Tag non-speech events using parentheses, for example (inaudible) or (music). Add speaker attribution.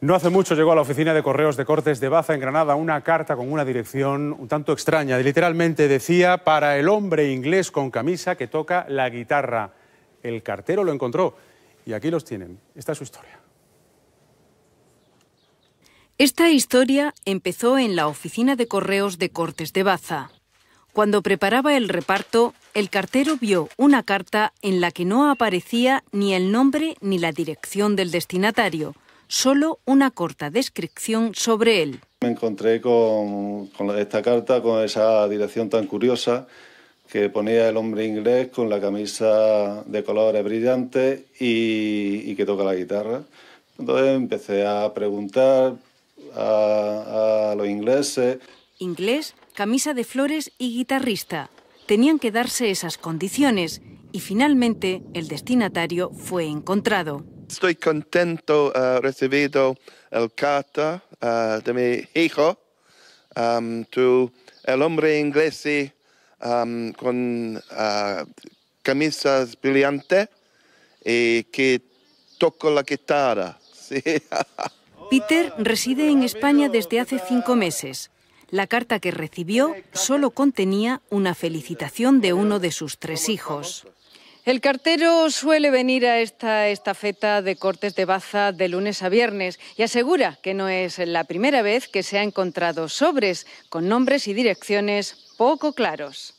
Speaker 1: No hace mucho llegó a la oficina de correos de Cortes de Baza, en Granada, una carta con una dirección un tanto extraña. Literalmente decía, para el hombre inglés con camisa que toca la guitarra. El cartero lo encontró y aquí los tienen. Esta es su historia. Esta historia
Speaker 2: empezó en la oficina de correos de Cortes de Baza. Cuando preparaba el reparto, el cartero vio una carta en la que no aparecía ni el nombre ni la dirección del destinatario solo una corta descripción sobre él.
Speaker 3: Me encontré con, esta carta, con esa dirección tan curiosa que ponía el hombre inglés con la camisa de colores brillantes y, que toca la guitarra. Entonces empecé a preguntar a, a los ingleses.
Speaker 2: Inglés, camisa de flores y guitarrista. Tenían que darse esas condiciones y finalmente el destinatario fue encontrado
Speaker 4: estoy contento uh, recibido el carta eh, de mi hijo. el hombre inglés con eh, camisas brillantes y que toca la guitarra. (laughs)
Speaker 2: Peter reside en España desde hace cinco meses. La carta que recibió solo contenía una felicitación de uno de sus tres hijos. El cartero suele venir a esta estafeta de cortes de baza de lunes a viernes y asegura que no es la primera vez que se ha encontrado sobres con nombres y direcciones poco claros.